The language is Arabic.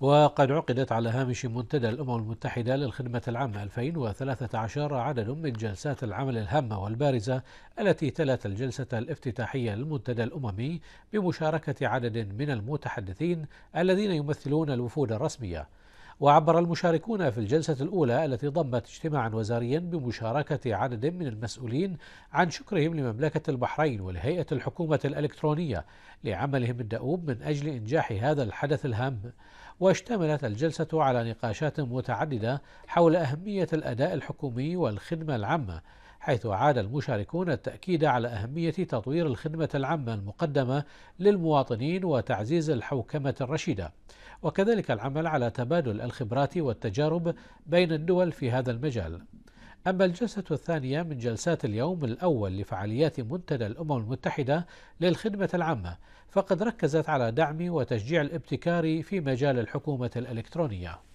وقد عقدت على هامش منتدى الأمم المتحدة للخدمة العامة 2013 عدد من جلسات العمل الهامة والبارزة التي تلت الجلسة الافتتاحية للمنتدى الأممي بمشاركة عدد من المتحدثين الذين يمثلون الوفود الرسمية وعبر المشاركون في الجلسة الأولى التي ضمت اجتماعا وزاريا بمشاركة عدد من المسؤولين عن شكرهم لمملكة البحرين ولهيئة الحكومة الإلكترونية لعملهم الدؤوب من أجل إنجاح هذا الحدث الهام واشتملت الجلسة على نقاشات متعددة حول أهمية الأداء الحكومي والخدمة العامة حيث أعاد المشاركون التأكيد على أهمية تطوير الخدمة العامة المقدمة للمواطنين وتعزيز الحوكمة الرشيدة وكذلك العمل على تبادل الخبرات والتجارب بين الدول في هذا المجال أما الجلسة الثانية من جلسات اليوم الأول لفعاليات منتدى الأمم المتحدة للخدمة العامة فقد ركزت على دعم وتشجيع الابتكار في مجال الحكومة الإلكترونية